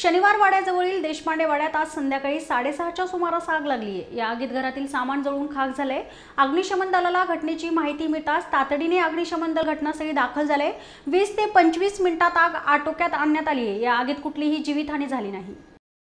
शनिवार वाड्याजवळील देशपांडे वाड्यात आज संध्याकाळी साडेसहाच्या सुमारास आग लागली आहे या आगीत घरातील सामान जळून खाक झाले अग्निशमन दलाला घटनेची माहिती मिळताच तातडीने अग्निशमन दल घटनास्थळी दाखल झाले वीस ते पंचवीस मिनिटात आग आटोक्यात आणण्यात आली आहे या आगीत कुठलीही जीवितहानी झाली नाही